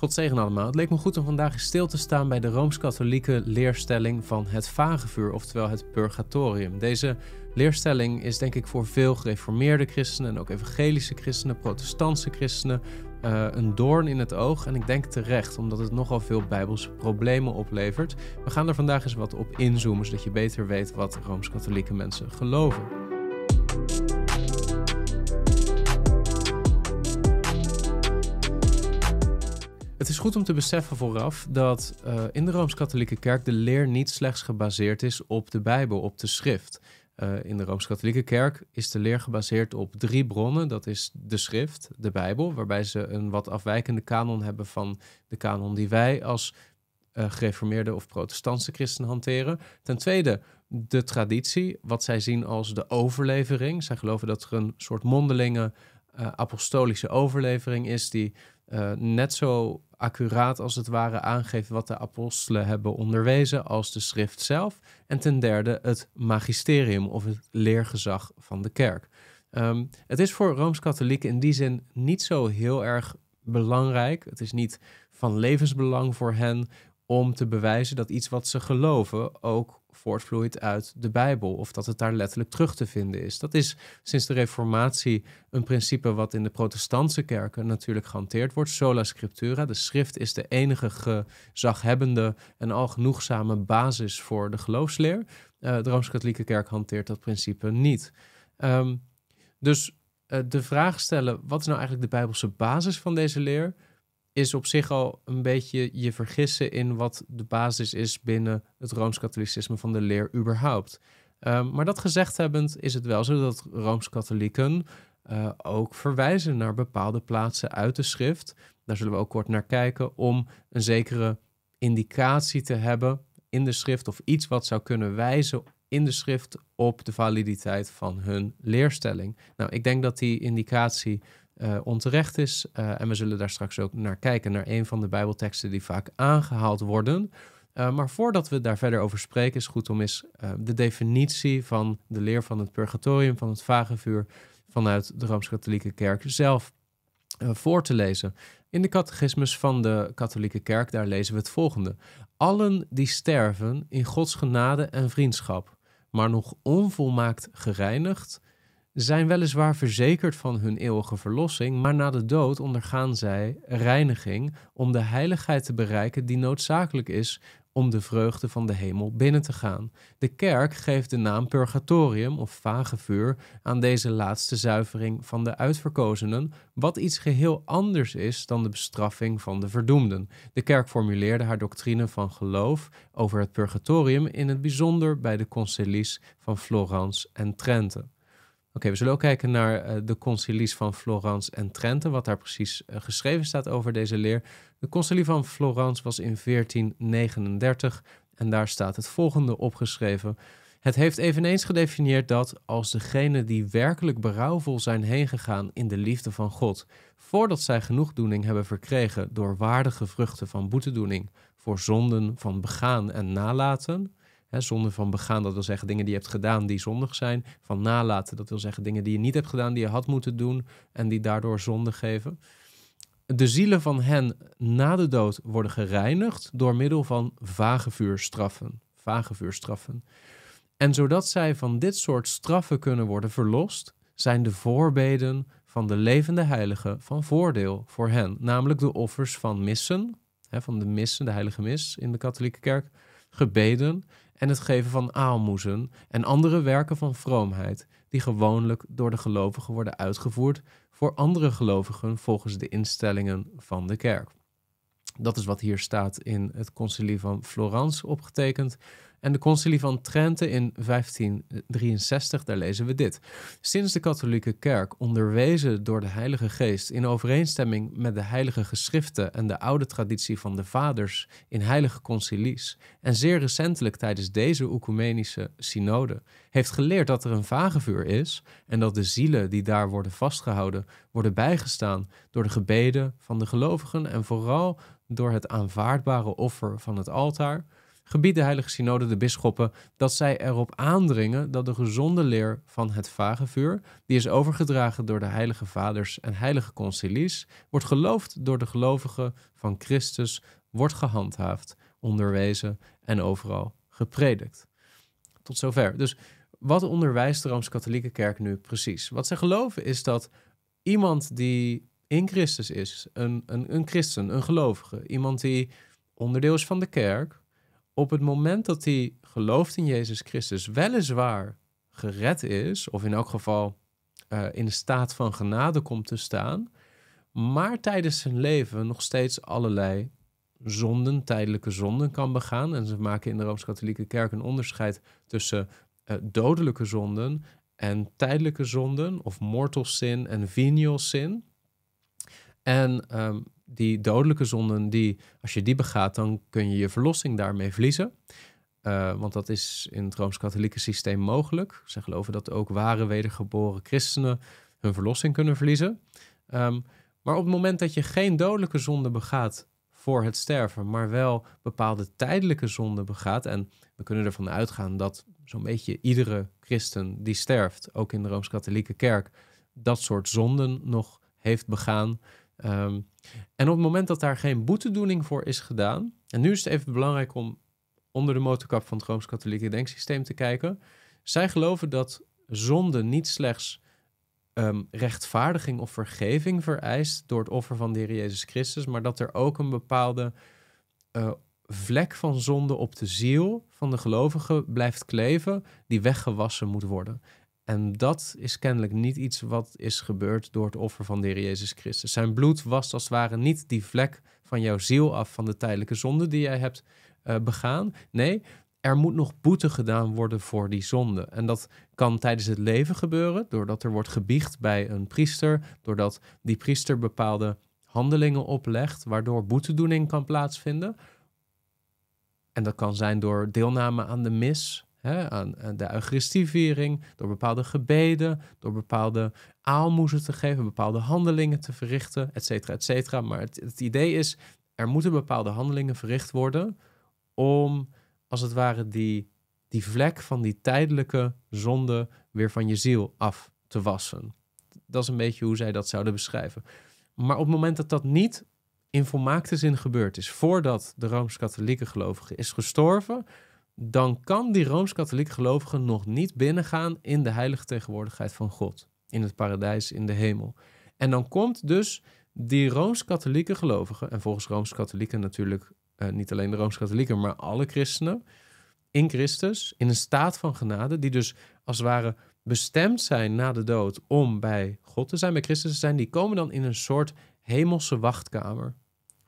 God zegen allemaal. Het leek me goed om vandaag stil te staan bij de rooms-katholieke leerstelling van het vagevuur, oftewel het purgatorium. Deze leerstelling is denk ik voor veel gereformeerde christenen en ook evangelische christenen, protestantse christenen, eh, een doorn in het oog. En ik denk terecht, omdat het nogal veel bijbelse problemen oplevert. We gaan er vandaag eens wat op inzoomen, zodat je beter weet wat rooms-katholieke mensen geloven. Het is goed om te beseffen vooraf dat eh, in de Rooms-Katholieke Kerk de leer niet slechts gebaseerd is op de Bijbel, op de schrift. Eh, in de Rooms-Katholieke Kerk is de leer gebaseerd op drie bronnen. Dat is de schrift, de Bijbel, waarbij ze een wat afwijkende kanon hebben van de kanon die wij als eh, gereformeerde of protestantse christen hanteren. Ten tweede de traditie, wat zij zien als de overlevering. Zij geloven dat er een soort mondelinge apostolische overlevering is die net zo accuraat als het ware aangeeft wat de apostelen hebben onderwezen als de schrift zelf. En ten derde het magisterium of het leergezag van de kerk. Ehm, het is voor Rooms-Katholieken in die zin niet zo heel erg belangrijk. Het is niet van levensbelang voor hen om te bewijzen dat iets wat ze geloven ook voortvloeit uit de Bijbel of dat het daar letterlijk terug te vinden is. Dat is sinds de Reformatie een principe wat in de protestantse kerken natuurlijk gehanteerd wordt. Sola scriptura, de schrift is de enige gezaghebbende en algenoegzame basis voor de geloofsleer. Eh, de Rooms-Katholieke Kerk hanteert dat principe niet. Ehm, dus eh, de vraag stellen: wat is nou eigenlijk de Bijbelse basis van deze leer? is op zich al een beetje je vergissen in wat de basis is binnen het rooms-katholicisme van de leer überhaupt. Ehm, maar dat gezegd hebbend is het wel zo dat rooms-katholieken eh, ook verwijzen naar bepaalde plaatsen uit de schrift. Daar zullen we ook kort naar kijken om een zekere indicatie te hebben in de schrift of iets wat zou kunnen wijzen in de schrift op de validiteit van hun leerstelling. Nou, ik denk dat die indicatie eh, onterecht is. Eh, en we zullen daar straks ook naar kijken, naar een van de Bijbelteksten die vaak aangehaald worden. Eh, maar voordat we daar verder over spreken, is goed om eens de definitie van de leer van het purgatorium, van het vagevuur, vanuit de Rooms-Katholieke Kerk zelf voor te lezen. In de catechismus van de Katholieke Kerk, daar lezen we het volgende. Allen die sterven in Gods genade en vriendschap, maar nog onvolmaakt gereinigd, zijn weliswaar verzekerd van hun eeuwige verlossing, maar na de dood ondergaan zij reiniging om de heiligheid te bereiken die noodzakelijk is om de vreugde van de hemel binnen te gaan. De kerk geeft de naam purgatorium of vage vuur aan deze laatste zuivering van de uitverkozenen, wat iets geheel anders is dan de bestraffing van de verdoemden. De kerk formuleerde haar doctrine van geloof over het purgatorium in het bijzonder bij de concilies van Florence en Trente. Oké, we zullen ook kijken naar eh, de concilies van Florence en Trente, wat daar precies eh, geschreven staat over deze leer. De concilie van Florence was in 1439 en daar staat het volgende opgeschreven. Het heeft eveneens gedefinieerd dat als degenen die werkelijk berouwvol zijn heengegaan in de liefde van God, voordat zij genoegdoening hebben verkregen door waardige vruchten van boetedoening voor zonden van begaan en nalaten, Hè, zonde van begaan, dat wil zeggen dingen die je hebt gedaan die zondig zijn. Van nalaten, dat wil zeggen dingen die je niet hebt gedaan, die je had moeten doen en die daardoor zonde geven. De zielen van hen na de dood worden gereinigd door middel van vage vuurstraffen. Vage vuurstraffen. En zodat zij van dit soort straffen kunnen worden verlost, zijn de voorbeden van de levende heiligen van voordeel voor hen. Namelijk de offers van missen, hè, van de missen, de heilige mis in de katholieke kerk, gebeden en het geven van aalmoezen en andere werken van vroomheid, die gewoonlijk door de gelovigen worden uitgevoerd voor andere gelovigen volgens de instellingen van de kerk. Dat is wat hier staat in het concilie van Florence opgetekend en de concilie van Trente in 1563, daar lezen we dit. Sinds de katholieke kerk, onderwezen door de Heilige Geest in overeenstemming met de heilige geschriften en de oude traditie van de vaders in heilige concilies, en zeer recentelijk tijdens deze oecumenische synode, heeft geleerd dat er een vagevuur is en dat de zielen die daar worden vastgehouden worden bijgestaan door de gebeden van de gelovigen en vooral door het aanvaardbare offer van het altaar, gebied de Heilige Synode de bisschoppen dat zij erop aandringen dat de gezonde leer van het vagevuur, die is overgedragen door de heilige vaders en heilige concilies, wordt geloofd door de gelovigen van Christus, wordt gehandhaafd, onderwezen en overal gepredikt. Tot zover. Dus wat onderwijst de Rooms-Katholieke Kerk nu precies? Wat zij geloven is dat iemand die in Christus is, een, een, een christen, een gelovige, iemand die onderdeel is van de kerk, op het moment dat hij gelooft in Jezus Christus, weliswaar gered is, of in elk geval eh, in de staat van genade komt te staan, maar tijdens zijn leven nog steeds allerlei zonden, tijdelijke zonden kan begaan. En ze maken in de Rooms-Katholieke Kerk een onderscheid tussen eh, dodelijke zonden en tijdelijke zonden, of mortal sin en venial sin. En ehm, die dodelijke zonden, die, als je die begaat, dan kun je je verlossing daarmee verliezen. Eh, want dat is in het rooms-katholieke systeem mogelijk. Ze geloven dat ook ware wedergeboren christenen hun verlossing kunnen verliezen. Ehm, maar op het moment dat je geen dodelijke zonde begaat voor het sterven, maar wel bepaalde tijdelijke zonden begaat, en we kunnen ervan uitgaan dat zo'n beetje iedere christen die sterft, ook in de rooms-katholieke kerk, dat soort zonden nog heeft begaan. Ehm, en op het moment dat daar geen boetedoening voor is gedaan, en nu is het even belangrijk om onder de motorkap van het Rooms-Katholieke denksysteem te kijken. Zij geloven dat zonde niet slechts ehm, rechtvaardiging of vergeving vereist door het offer van de Heer Jezus Christus, maar dat er ook een bepaalde eh, vlek van zonde op de ziel van de gelovige blijft kleven, die weggewassen moet worden. En dat is kennelijk niet iets wat is gebeurd door het offer van de Heer Jezus Christus. Zijn bloed was als het ware niet die vlek van jouw ziel af van de tijdelijke zonde die jij hebt eh, begaan. Nee, er moet nog boete gedaan worden voor die zonde. En dat kan tijdens het leven gebeuren, doordat er wordt gebiecht bij een priester, doordat die priester bepaalde handelingen oplegt, waardoor boetedoening kan plaatsvinden. En dat kan zijn door deelname aan de mis, aan, de Eucharistieviering, door bepaalde gebeden, door bepaalde aalmoezen te geven, bepaalde handelingen te verrichten, et cetera, et cetera. Maar het, het, idee is, er moeten bepaalde handelingen verricht worden om, als het ware, die, die vlek van die tijdelijke zonde weer van je ziel af te wassen. Dat is een beetje hoe zij dat zouden beschrijven. Maar op het moment dat dat niet in volmaakte zin gebeurd is, voordat de Rooms-Katholieke gelovige is gestorven, dan kan die rooms-katholiek gelovige nog niet binnengaan in de heilige tegenwoordigheid van God, in het paradijs, in de hemel. En dan komt dus die rooms-katholieke gelovige, en volgens rooms-katholieken natuurlijk eh, niet alleen de rooms-katholieken, maar alle christenen, in Christus, in een staat van genade, die dus als het ware bestemd zijn na de dood om bij God te zijn, bij Christus te zijn, die komen dan in een soort hemelse wachtkamer.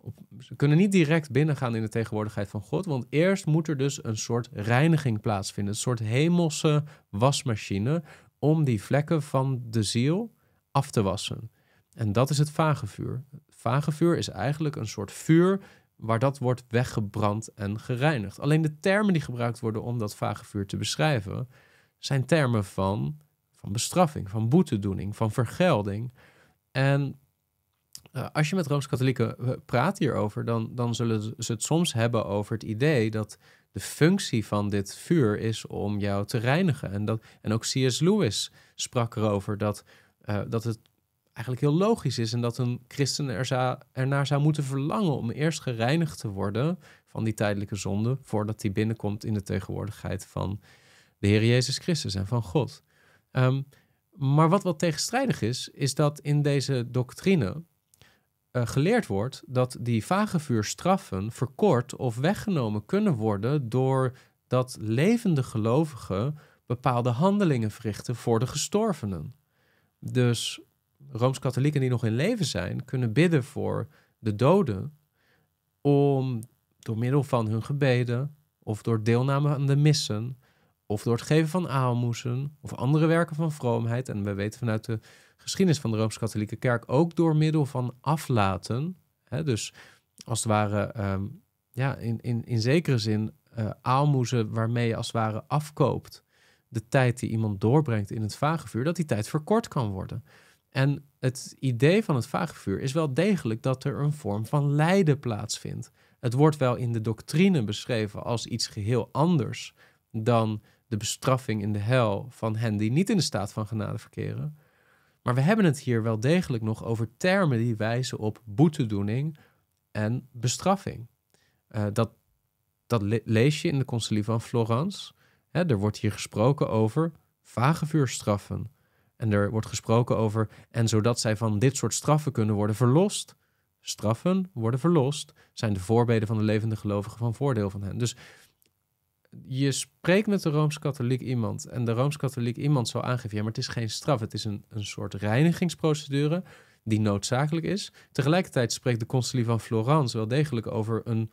Op, ze kunnen niet direct binnengaan in de tegenwoordigheid van God, want eerst moet er dus een soort reiniging plaatsvinden, een soort hemelse wasmachine om die vlekken van de ziel af te wassen. En dat is het vagevuur. Vagevuur is eigenlijk een soort vuur waar dat wordt weggebrand en gereinigd. Alleen de termen die gebruikt worden om dat vagevuur te beschrijven, zijn termen van, van bestraffing, van boetedoening, van vergelding. En eh, als je met Rooms-Katholieken eh, praat hierover, dan, dan zullen ze het soms hebben over het idee dat de functie van dit vuur is om jou te reinigen. En, dat, en ook C.S. Lewis sprak erover dat, eh, dat het eigenlijk heel logisch is en dat een christen ernaar zou moeten verlangen om eerst gereinigd te worden van die tijdelijke zonde, voordat hij binnenkomt in de tegenwoordigheid van de Heer Jezus Christus en van God. Ehm, maar wat wat tegenstrijdig is, is dat in deze doctrine eh, geleerd wordt dat die vagevuurstraffen verkort of weggenomen kunnen worden doordat levende gelovigen bepaalde handelingen verrichten voor de gestorvenen. Dus Rooms-Katholieken die nog in leven zijn, kunnen bidden voor de doden om door middel van hun gebeden of door deelname aan de missen of door het geven van aalmoezen of andere werken van vroomheid. En we weten vanuit de geschiedenis van de Rooms-Katholieke Kerk ook door middel van aflaten. Hè, dus als het ware, ehm, ja, in, in, in zekere zin uh, aalmoezen waarmee je als het ware afkoopt de tijd die iemand doorbrengt in het vagevuur, dat die tijd verkort kan worden. En het idee van het vagevuur is wel degelijk dat er een vorm van lijden plaatsvindt. Het wordt wel in de doctrine beschreven als iets geheel anders dan de bestraffing in de hel van hen die niet in de staat van genade verkeren. Maar we hebben het hier wel degelijk nog over termen die wijzen op boetedoening en bestraffing. Eh, dat, dat le lees je in de concilie van Florence. Hè, er wordt hier gesproken over vage vuurstraffen. En er wordt gesproken over, en zodat zij van dit soort straffen kunnen worden verlost. Straffen worden verlost, zijn de voorbeden van de levende gelovigen van voordeel van hen. Dus je spreekt met de Rooms-Katholiek iemand en de Rooms-Katholiek iemand zou aangeven, ja, maar het is geen straf, het is een, een soort reinigingsprocedure die noodzakelijk is. Tegelijkertijd spreekt de concilie van Florence wel degelijk over een,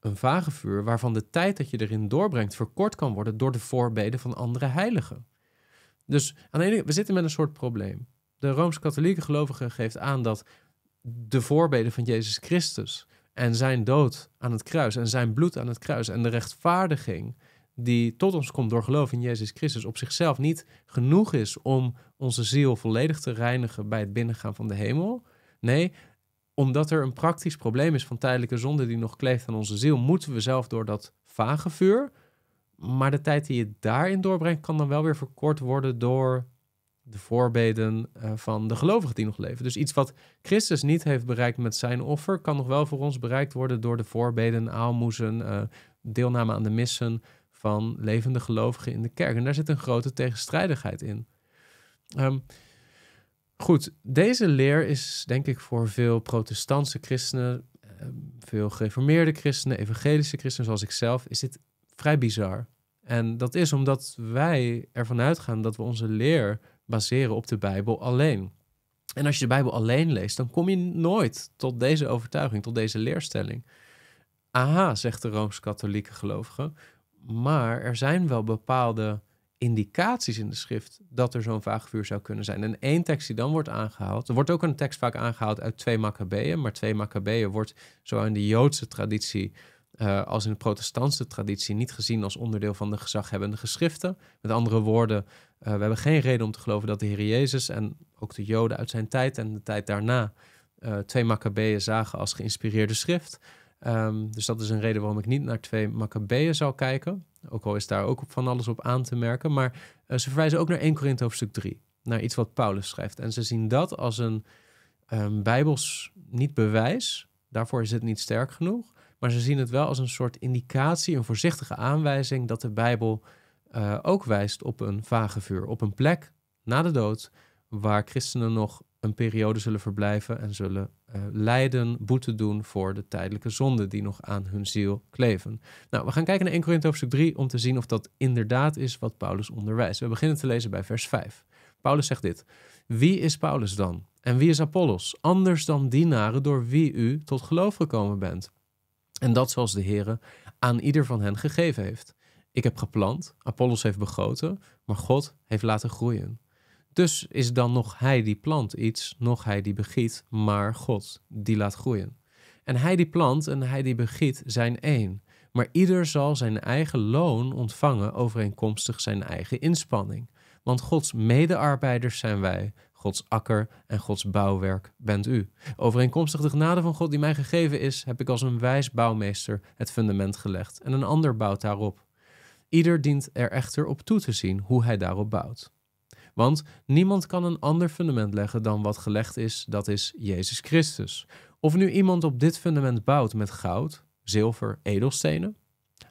een vagevuur waarvan de tijd dat je erin doorbrengt verkort kan worden door de voorbeden van andere heiligen. Dus we zitten met een soort probleem. De Rooms-Katholieke gelovige geeft aan dat de voorbeden van Jezus Christus en zijn dood aan het kruis en zijn bloed aan het kruis en de rechtvaardiging die tot ons komt door geloof in Jezus Christus op zichzelf niet genoeg is om onze ziel volledig te reinigen bij het binnengaan van de hemel. Nee, omdat er een praktisch probleem is van tijdelijke zonde die nog kleeft aan onze ziel, moeten we zelf door dat vage vuur. Maar de tijd die je daarin doorbrengt kan dan wel weer verkort worden door de voorbeden eh, van de gelovigen die nog leven. Dus iets wat Christus niet heeft bereikt met zijn offer, kan nog wel voor ons bereikt worden door de voorbeden, aalmoezen, eh, deelname aan de missen van levende gelovigen in de kerk. En daar zit een grote tegenstrijdigheid in. Ehm, goed, deze leer is denk ik voor veel protestantse christenen, eh, veel gereformeerde christenen, evangelische christenen zoals ik zelf, is dit vrij bizar. En dat is omdat wij ervan uitgaan dat we onze leer baseren op de Bijbel alleen. En als je de Bijbel alleen leest, dan kom je nooit tot deze overtuiging, tot deze leerstelling. Aha, zegt de rooms-katholieke gelovige, maar er zijn wel bepaalde indicaties in de schrift dat er zo'n vaagvuur zou kunnen zijn. En één tekst die dan wordt aangehaald, er wordt ook een tekst vaak aangehaald uit 2 Maccabeeën, maar 2 Maccabeeën wordt zowel in de Joodse traditie eh, als in de protestantse traditie niet gezien als onderdeel van de gezaghebbende geschriften. Met andere woorden, eh, we hebben geen reden om te geloven dat de Heer Jezus en ook de Joden uit zijn tijd en de tijd daarna eh, twee Maccabeeën zagen als geïnspireerde schrift. Ehm, dus dat is een reden waarom ik niet naar twee Maccabeeën zal kijken. Ook al is daar ook van alles op aan te merken. Maar eh, ze verwijzen ook naar 1 Korinthe hoofdstuk 3. Naar iets wat Paulus schrijft. En ze zien dat als een um, bijbels niet bewijs. Daarvoor is het niet sterk genoeg. Maar ze zien het wel als een soort indicatie, een voorzichtige aanwijzing dat de Bijbel eh, ook wijst op een vagevuur, op een plek na de dood waar christenen nog een periode zullen verblijven en zullen uh, lijden, boete doen voor de tijdelijke zonden die nog aan hun ziel kleven. Nou, we gaan kijken naar 1 Korinthe hoofdstuk 3 om te zien of dat inderdaad is wat Paulus onderwijst. We beginnen te lezen bij vers 5. Paulus zegt dit: Wie is Paulus dan? En wie is Apollos? Anders dan dienaren door wie u tot geloof gekomen bent. En dat zoals de Heeren aan ieder van hen gegeven heeft. Ik heb geplant, Apollos heeft begoten, maar God heeft laten groeien. Dus is dan nog hij die plant iets, nog hij die begiet, maar God die laat groeien. En hij die plant en hij die begiet zijn één, maar ieder zal zijn eigen loon ontvangen overeenkomstig zijn eigen inspanning. Want Gods medearbeiders zijn wij, Gods akker en Gods bouwwerk bent u. Overeenkomstig de genade van God die mij gegeven is, heb ik als een wijs bouwmeester het fundament gelegd en een ander bouwt daarop. Ieder dient er echter op toe te zien hoe hij daarop bouwt. Want niemand kan een ander fundament leggen dan wat gelegd is, dat is Jezus Christus. Of nu iemand op dit fundament bouwt met goud, zilver, edelstenen,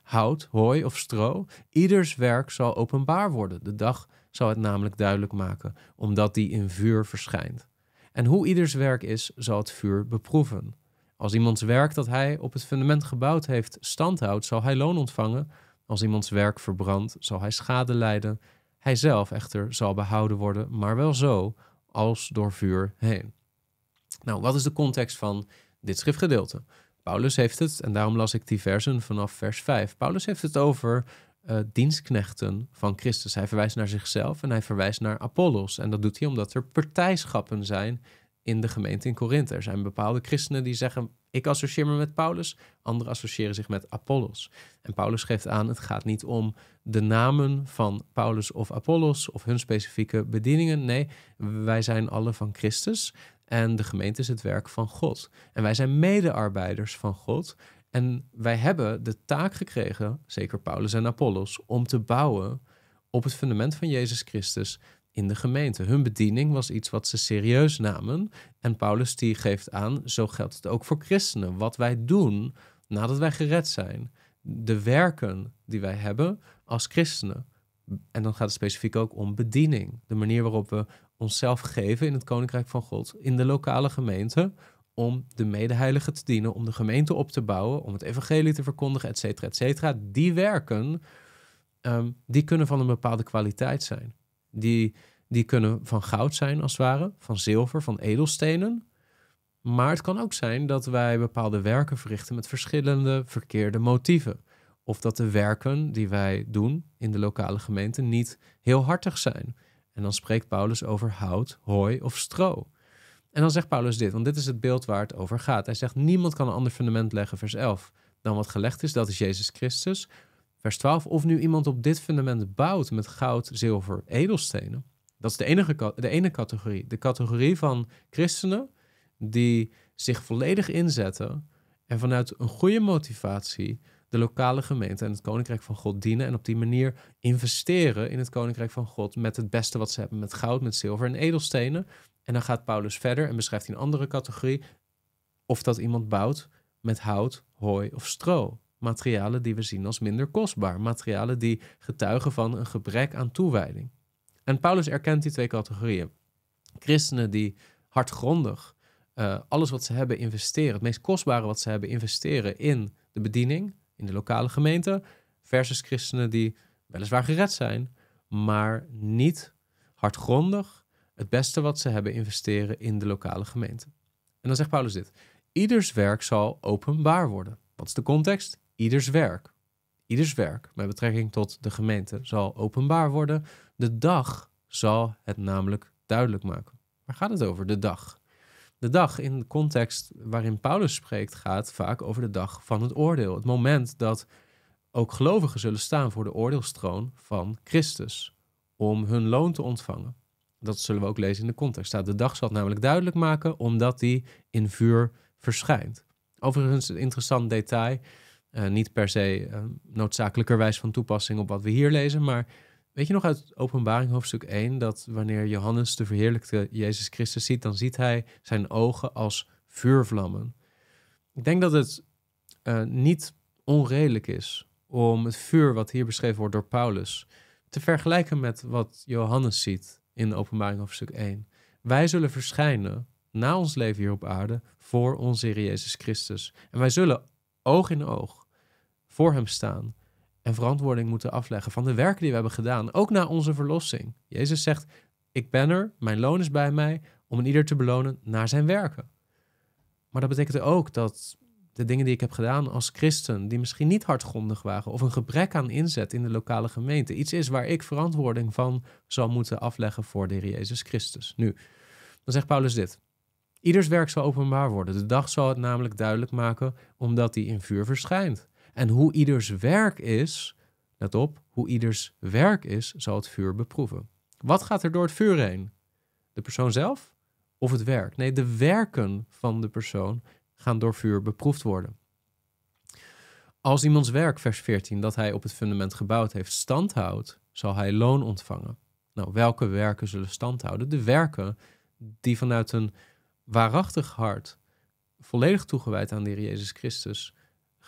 hout, hooi of stro, ieders werk zal openbaar worden. De dag zal het namelijk duidelijk maken, omdat die in vuur verschijnt. En hoe ieders werk is, zal het vuur beproeven. Als iemands werk dat hij op het fundament gebouwd heeft standhoudt, zal hij loon ontvangen. Als iemands werk verbrandt, zal hij schade lijden. Hij zelf echter zal behouden worden, maar wel zo als door vuur heen. Nou, wat is de context van dit schriftgedeelte? Paulus heeft het, en daarom las ik die versen vanaf vers 5. Paulus heeft het over uh, dienstknechten van Christus. Hij verwijst naar zichzelf en hij verwijst naar Apollos. En dat doet hij omdat er partijschappen zijn in de gemeente in Korinthe. Er zijn bepaalde christenen die zeggen: Ik associeer me met Paulus. Anderen associëren zich met Apollos. En Paulus geeft aan: het gaat niet om de namen van Paulus of Apollos of hun specifieke bedieningen. Nee, wij zijn alle van Christus. En de gemeente is het werk van God. En wij zijn medearbeiders van God. En wij hebben de taak gekregen, zeker Paulus en Apollos, om te bouwen op het fundament van Jezus Christus, in de gemeente. Hun bediening was iets wat ze serieus namen. En Paulus die geeft aan, zo geldt het ook voor christenen. Wat wij doen nadat wij gered zijn. De werken die wij hebben als christenen. En dan gaat het specifiek ook om bediening. De manier waarop we onszelf geven in het Koninkrijk van God, in de lokale gemeente, om de medeheiligen te dienen, om de gemeente op te bouwen, om het evangelie te verkondigen, et cetera, et cetera. Die werken, ehm, die kunnen van een bepaalde kwaliteit zijn. Die, die kunnen van goud zijn, als het ware, van zilver, van edelstenen. Maar het kan ook zijn dat wij bepaalde werken verrichten met verschillende verkeerde motieven. Of dat de werken die wij doen in de lokale gemeente niet heel hartig zijn. En dan spreekt Paulus over hout, hooi of stro. En dan zegt Paulus dit, want dit is het beeld waar het over gaat. Hij zegt: Niemand kan een ander fundament leggen, vers 11, dan wat gelegd is, dat is Jezus Christus vers 12. Of nu iemand op dit fundament bouwt met goud, zilver, edelstenen. Dat is de, enige, de ene categorie. De categorie van christenen die zich volledig inzetten en vanuit een goede motivatie de lokale gemeente en het koninkrijk van God dienen en op die manier investeren in het koninkrijk van God met het beste wat ze hebben, met goud, met zilver en edelstenen. En dan gaat Paulus verder en beschrijft hij een andere categorie, of dat iemand bouwt met hout, hooi of stro materialen die we zien als minder kostbaar, materialen die getuigen van een gebrek aan toewijding. En Paulus erkent die twee categorieën. Christenen die hardgrondig eh, alles wat ze hebben investeren, het meest kostbare wat ze hebben investeren in de bediening, in de lokale gemeente, versus christenen die weliswaar gered zijn, maar niet hardgrondig het beste wat ze hebben investeren in de lokale gemeente. En dan zegt Paulus dit: Ieders werk zal openbaar worden. Wat is de context? Ieders werk, ieders werk met betrekking tot de gemeente zal openbaar worden. De dag zal het namelijk duidelijk maken. Waar gaat het over, de dag? De dag in de context waarin Paulus spreekt gaat vaak over de dag van het oordeel. Het moment dat ook gelovigen zullen staan voor de oordeelstroon van Christus om hun loon te ontvangen. Dat zullen we ook lezen in de context. de dag zal het namelijk duidelijk maken omdat die in vuur verschijnt. Overigens een interessant detail. Eh, niet per se uh, noodzakelijkerwijs van toepassing op wat we hier lezen, maar weet je nog uit Openbaring hoofdstuk 1 dat wanneer Johannes de verheerlijkte Jezus Christus ziet, dan ziet hij zijn ogen als vuurvlammen. Ik denk dat het eh, niet onredelijk is om het vuur wat hier beschreven wordt door Paulus te vergelijken met wat Johannes ziet in Openbaring hoofdstuk 1. Wij zullen verschijnen na ons leven hier op aarde voor onze Heer Jezus Christus. En wij zullen oog in oog voor hem staan en verantwoording moeten afleggen van de werken die we hebben gedaan, ook na onze verlossing. Jezus zegt: Ik ben er, mijn loon is bij mij, om een ieder te belonen naar zijn werken. Maar dat betekent ook dat de dingen die ik heb gedaan als christen, die misschien niet hardgrondig waren, of een gebrek aan inzet in de lokale gemeente, iets is waar ik verantwoording van zal moeten afleggen voor de Heer Jezus Christus. Nu, dan zegt Paulus dit. Ieders werk zal openbaar worden. De dag zal het namelijk duidelijk maken, omdat die in vuur verschijnt. En hoe ieders werk is, let op, hoe ieders werk is, zal het vuur beproeven. Wat gaat er door het vuur heen? De persoon zelf of het werk? Nee, de werken van de persoon gaan door vuur beproefd worden. Als iemands werk, vers 14, dat hij op het fundament gebouwd heeft, standhoudt, zal hij loon ontvangen. Nou, welke werken zullen standhouden? De werken die vanuit een waarachtig hart, volledig toegewijd aan de Heer Jezus Christus,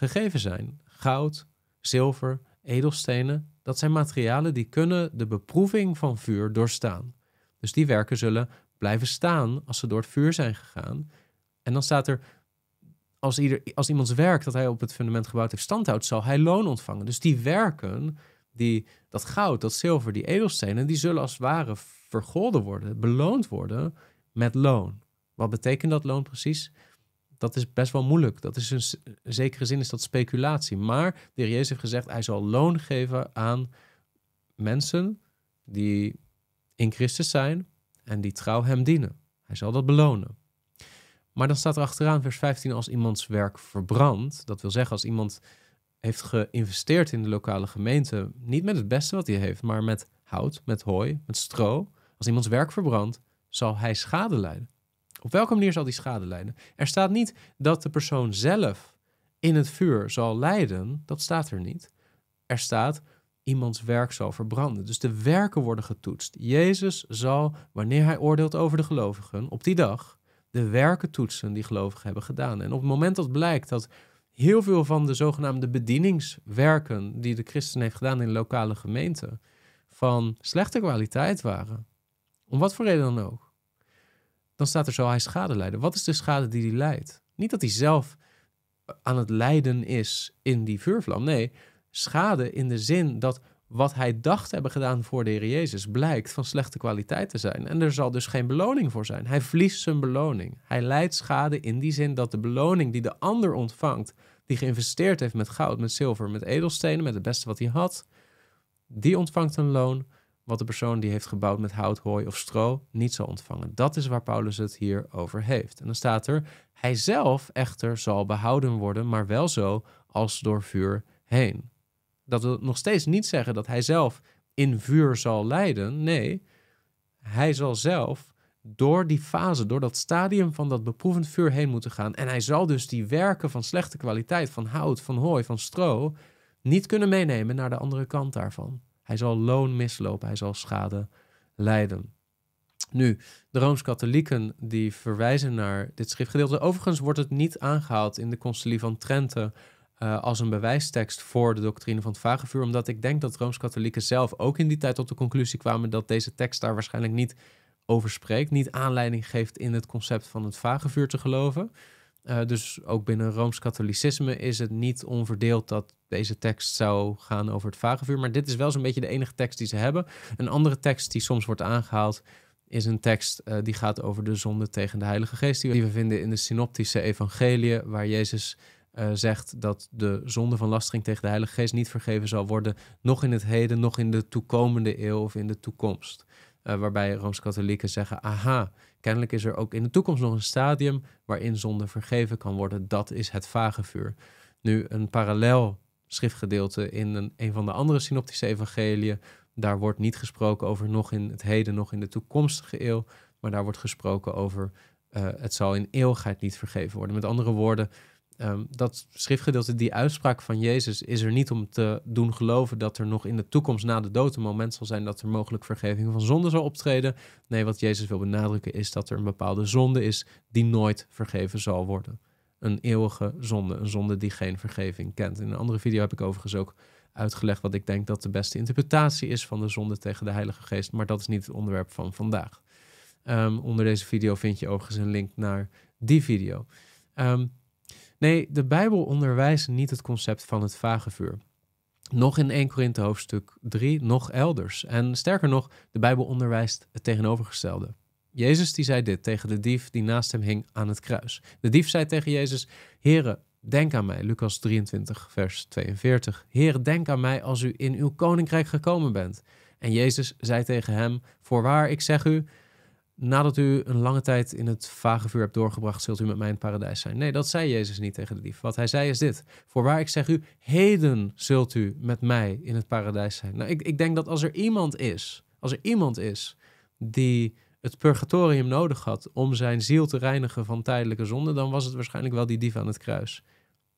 gegeven zijn. Goud, zilver, edelstenen, dat zijn materialen die kunnen de beproeving van vuur doorstaan. Dus die werken zullen blijven staan als ze door het vuur zijn gegaan. En dan staat er, als, ieder, als iemands werk dat hij op het fundament gebouwd heeft standhoudt, zal hij loon ontvangen. Dus die werken, die, dat goud, dat zilver, die edelstenen, die zullen als het ware vergolden worden, beloond worden met loon. Wat betekent dat loon precies? Dat is best wel moeilijk. Dat is een, zekere zin is dat speculatie. Maar de Heer Jezus heeft gezegd, hij zal loon geven aan mensen die in Christus zijn en die trouw hem dienen. Hij zal dat belonen. Maar dan staat er achteraan vers 15 als iemands werk verbrandt. Dat wil zeggen als iemand heeft geïnvesteerd in de lokale gemeente, niet met het beste wat hij heeft, maar met hout, met hooi, met stro. Als iemands werk verbrandt, zal hij schade lijden. Op welke manier zal die schade leiden? Er staat niet dat de persoon zelf in het vuur zal lijden. Dat staat er niet. Er staat iemands werk zal verbranden. Dus de werken worden getoetst. Jezus zal, wanneer hij oordeelt over de gelovigen, op die dag de werken toetsen die gelovigen hebben gedaan. En op het moment dat blijkt dat heel veel van de zogenaamde bedieningswerken die de christen heeft gedaan in lokale gemeenten van slechte kwaliteit waren, om wat voor reden dan ook, dan staat er zo, hij schade lijden. Wat is de schade die hij leidt? Niet dat hij zelf aan het lijden is in die vuurvlam. Nee, schade in de zin dat wat hij dacht hebben gedaan voor de Heer Jezus blijkt van slechte kwaliteit te zijn. En er zal dus geen beloning voor zijn. Hij verliest zijn beloning. Hij leidt schade in die zin dat de beloning die de ander ontvangt, die geïnvesteerd heeft met goud, met zilver, met edelstenen, met het beste wat hij had, die ontvangt een loon wat de persoon die heeft gebouwd met hout, hooi of stro niet zal ontvangen. Dat is waar Paulus het hier over heeft. En dan staat er, hij zelf echter zal behouden worden, maar wel zo als door vuur heen. Dat wil nog steeds niet zeggen dat hij zelf in vuur zal lijden. Nee, hij zal zelf door die fase, door dat stadium van dat beproevend vuur heen moeten gaan. En hij zal dus die werken van slechte kwaliteit, van hout, van hooi, van stro, niet kunnen meenemen naar de andere kant daarvan. Hij zal loon mislopen, hij zal schade lijden. Nu, de Rooms-Katholieken die verwijzen naar dit schriftgedeelte. Overigens wordt het niet aangehaald in de concilie van Trente eh, als een bewijstekst voor de doctrine van het vagevuur, omdat ik denk dat Rooms-Katholieken zelf ook in die tijd tot de conclusie kwamen dat deze tekst daar waarschijnlijk niet over spreekt, niet aanleiding geeft in het concept van het vagevuur te geloven. Eh, dus ook binnen Rooms-Katholicisme is het niet onverdeeld dat deze tekst zou gaan over het vagevuur. Maar dit is wel zo'n beetje de enige tekst die ze hebben. Een andere tekst die soms wordt aangehaald is een tekst eh, die gaat over de zonde tegen de Heilige Geest. Die we vinden in de synoptische Evangelië, waar Jezus eh, zegt dat de zonde van lastering tegen de Heilige Geest niet vergeven zal worden, nog in het heden, nog in de toekomende eeuw of in de toekomst. Eh, waarbij Rooms-Katholieken zeggen: aha, kennelijk is er ook in de toekomst nog een stadium waarin zonde vergeven kan worden. Dat is het vagevuur. Nu, een parallel schriftgedeelte in een, een van de andere synoptische evangeliën. Daar wordt niet gesproken over nog in het heden, nog in de toekomstige eeuw. Maar daar wordt gesproken over eh, het zal in eeuwigheid niet vergeven worden. Met andere woorden, Ehm, dat schriftgedeelte, die uitspraak van Jezus, is er niet om te doen geloven dat er nog in de toekomst na de dood een moment zal zijn dat er mogelijk vergeving van zonde zal optreden. Nee, wat Jezus wil benadrukken is dat er een bepaalde zonde is die nooit vergeven zal worden. Een eeuwige zonde, een zonde die geen vergeving kent. In een andere video heb ik overigens ook uitgelegd wat ik denk dat de beste interpretatie is van de zonde tegen de Heilige Geest, maar dat is niet het onderwerp van vandaag. Ehm, onder deze video vind je overigens een link naar die video. Ehm, Nee, de Bijbel onderwijst niet het concept van het vagevuur. Nog in 1 Korinthe hoofdstuk 3, nog elders. En sterker nog, de Bijbel onderwijst het tegenovergestelde. Jezus die zei dit tegen de dief die naast hem hing aan het kruis. De dief zei tegen Jezus, Heere, denk aan mij. Lucas 23, vers 42. Heere, denk aan mij als u in uw koninkrijk gekomen bent. En Jezus zei tegen hem, Voorwaar, ik zeg u, nadat u een lange tijd in het vage vuur hebt doorgebracht, zult u met mij in het paradijs zijn. Nee, dat zei Jezus niet tegen de dief. Wat hij zei is dit. Voorwaar ik zeg u, heden zult u met mij in het paradijs zijn. Nou, ik, ik denk dat als er iemand is, als er iemand is die het purgatorium nodig had om zijn ziel te reinigen van tijdelijke zonde, dan was het waarschijnlijk wel die dief aan het kruis.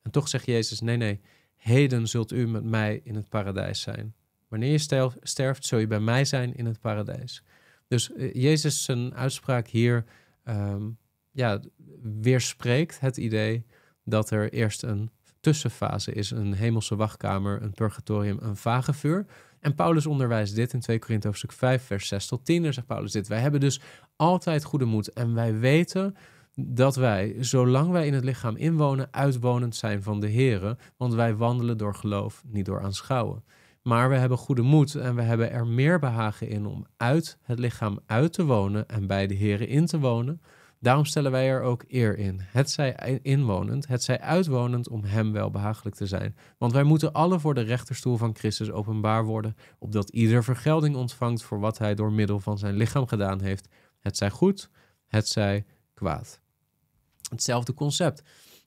En toch zegt Jezus, nee, nee, heden zult u met mij in het paradijs zijn. Wanneer je sterft, zul je bij mij zijn in het paradijs. Dus eh, Jezus zijn uitspraak hier ehm, ja, weerspreekt het idee dat er eerst een tussenfase is, een hemelse wachtkamer, een purgatorium, een vagevuur. En Paulus onderwijst dit in 2 Korinthe hoofdstuk 5 vers 6 tot 10. Daar zegt Paulus dit, wij hebben dus altijd goede moed en wij weten dat wij, zolang wij in het lichaam inwonen, uitwonend zijn van de Here, want wij wandelen door geloof, niet door aanschouwen. Maar we hebben goede moed en we hebben er meer behagen in om uit het lichaam uit te wonen en bij de Here in te wonen. Daarom stellen wij er ook eer in. Het zij inwonend, het zij uitwonend om hem wel behagelijk te zijn. Want wij moeten alle voor de rechterstoel van Christus openbaar worden, opdat ieder vergelding ontvangt voor wat hij door middel van zijn lichaam gedaan heeft. Het zij goed, het zij kwaad. Hetzelfde concept.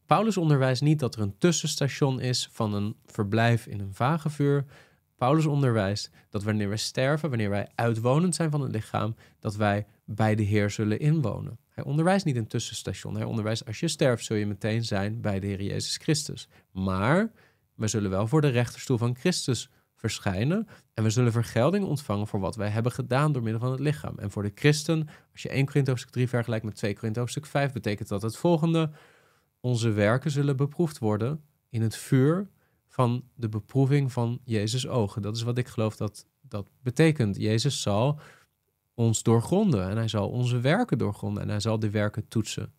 Paulus onderwijst niet dat er een tussenstation is van een verblijf in een vuur. Paulus onderwijst dat wanneer we sterven, wanneer wij uitwonend zijn van het lichaam, dat wij bij de Heer zullen inwonen. Hij onderwijst niet een tussenstation. Hij onderwijst als je sterft zul je meteen zijn bij de Heer Jezus Christus. Maar we zullen wel voor de rechterstoel van Christus verschijnen en we zullen vergelding ontvangen voor wat wij hebben gedaan door middel van het lichaam. En voor de christen, als je 1 Korinthe 3 vergelijkt met 2 Korinthe hoofdstuk 5, betekent dat het volgende. Onze werken zullen beproefd worden in het vuur van de beproeving van Jezus' ogen. Dat is wat ik geloof dat dat betekent. Jezus zal ons doorgronden en hij zal onze werken doorgronden en hij zal die werken toetsen.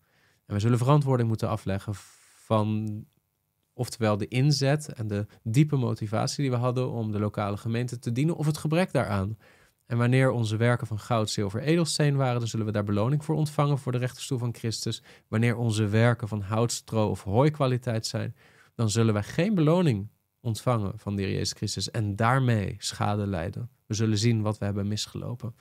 En we zullen verantwoording moeten afleggen van oftewel de inzet en de diepe motivatie die we hadden om de lokale gemeente te dienen of het gebrek daaraan. En wanneer onze werken van goud, zilver, edelsteen waren, dan zullen we daar beloning voor ontvangen voor de rechterstoel van Christus. Wanneer onze werken van houtstro of hooi kwaliteit zijn, dan zullen wij geen beloning ontvangen van de Heer Jezus Christus en daarmee schade lijden. We zullen zien wat we hebben misgelopen.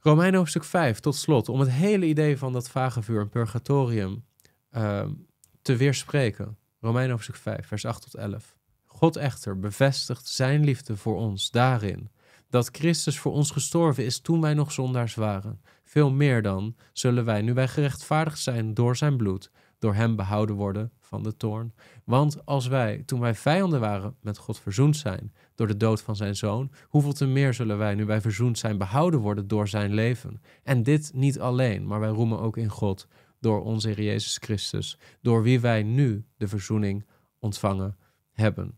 Romeinen hoofdstuk 5, tot slot, om het hele idee van dat vagevuur en purgatorium ehm, te weerspreken. Romeinen hoofdstuk 5, vers 8 tot 11. God echter bevestigt zijn liefde voor ons daarin dat Christus voor ons gestorven is toen wij nog zondaars waren. Veel meer dan zullen wij, nu wij gerechtvaardigd zijn door zijn bloed, door hem behouden worden van de toorn. Want als wij, toen wij vijanden waren, met God verzoend zijn door de dood van zijn zoon, hoeveel te meer zullen wij, nu wij verzoend zijn, behouden worden door zijn leven? En dit niet alleen, maar wij roemen ook in God door onze Heer Jezus Christus, door wie wij nu de verzoening ontvangen hebben.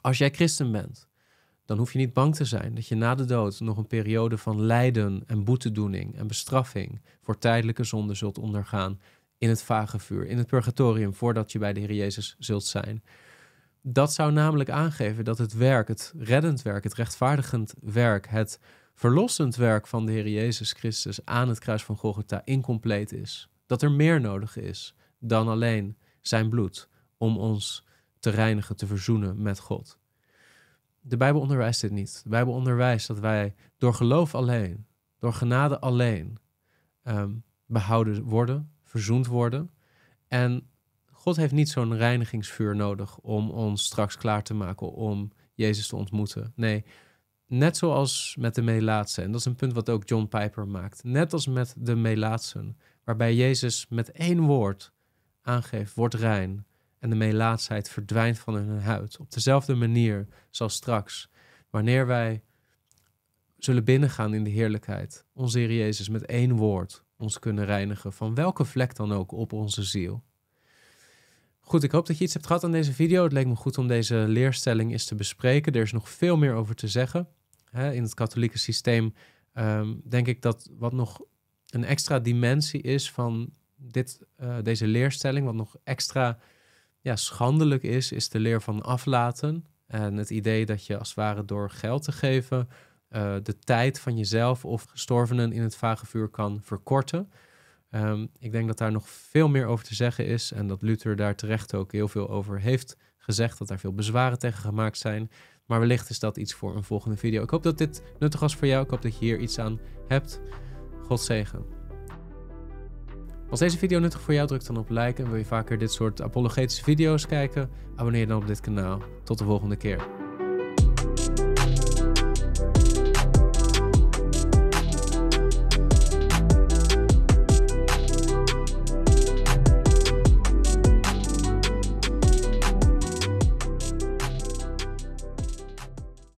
Als jij christen bent, dan hoef je niet bang te zijn dat je na de dood nog een periode van lijden en boetedoening en bestraffing voor tijdelijke zonde zult ondergaan in het vage vuur, in het purgatorium, voordat je bij de Heer Jezus zult zijn. Dat zou namelijk aangeven dat het werk, het reddend werk, het rechtvaardigend werk, het verlossend werk van de Heer Jezus Christus aan het kruis van Golgotha incompleet is. Dat er meer nodig is dan alleen zijn bloed om ons te reinigen, te verzoenen met God. De Bijbel onderwijst dit niet. De Bijbel onderwijst dat wij door geloof alleen, door genade alleen ehm, behouden worden, verzoend worden. En God heeft niet zo'n reinigingsvuur nodig om ons straks klaar te maken om Jezus te ontmoeten. Nee, net zoals met de Melaatsen, en dat is een punt wat ook John Piper maakt, net als met de Melaatsen, waarbij Jezus met één woord aangeeft, wordt rein, en de Melaatsheid verdwijnt van hun huid. Op dezelfde manier zal straks, wanneer wij zullen binnengaan in de heerlijkheid, onze Heer Jezus met één woord ons kunnen reinigen van welke vlek dan ook op onze ziel. Goed, ik hoop dat je iets hebt gehad aan deze video. Het leek me goed om deze leerstelling eens te bespreken. Er is nog veel meer over te zeggen. in het katholieke systeem ehm, denk ik dat wat nog een extra dimensie is van dit, eh, deze leerstelling, wat nog extra ja, schandelijk is, is de leer van aflaten. En het idee dat je als het ware door geld te geven eh, de tijd van jezelf of gestorvenen in het vage vuur kan verkorten. Ehm, ik denk dat daar nog veel meer over te zeggen is en dat Luther daar terecht ook heel veel over heeft gezegd, dat daar veel bezwaren tegen gemaakt zijn. Maar wellicht is dat iets voor een volgende video. Ik hoop dat dit nuttig was voor jou. Ik hoop dat je hier iets aan hebt. God zegen. Als deze video nuttig voor jou, druk dan op like en wil je vaker dit soort apologetische video's kijken, abonneer dan op dit kanaal. Tot de volgende keer.